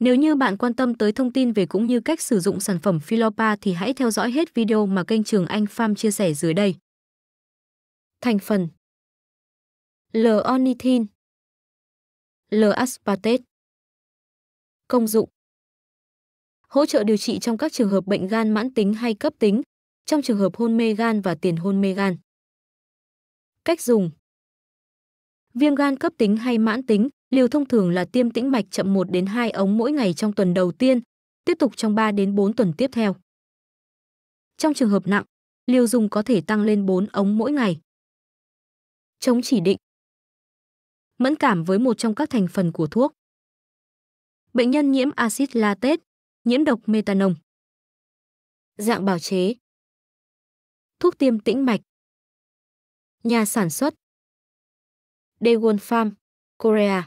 Nếu như bạn quan tâm tới thông tin về cũng như cách sử dụng sản phẩm Philopa thì hãy theo dõi hết video mà kênh Trường Anh Farm chia sẻ dưới đây. Thành phần L-ornithin L-aspartate Công dụng Hỗ trợ điều trị trong các trường hợp bệnh gan mãn tính hay cấp tính, trong trường hợp hôn mê gan và tiền hôn mê gan. Cách dùng Viêm gan cấp tính hay mãn tính, Liều thông thường là tiêm tĩnh mạch chậm 1 đến 2 ống mỗi ngày trong tuần đầu tiên, tiếp tục trong 3 đến 4 tuần tiếp theo. Trong trường hợp nặng, liều dùng có thể tăng lên 4 ống mỗi ngày. Chống chỉ định Mẫn cảm với một trong các thành phần của thuốc. Bệnh nhân nhiễm axit latex, nhiễm độc metanông. Dạng bào chế Thuốc tiêm tĩnh mạch Nhà sản xuất Daewon Farm, Korea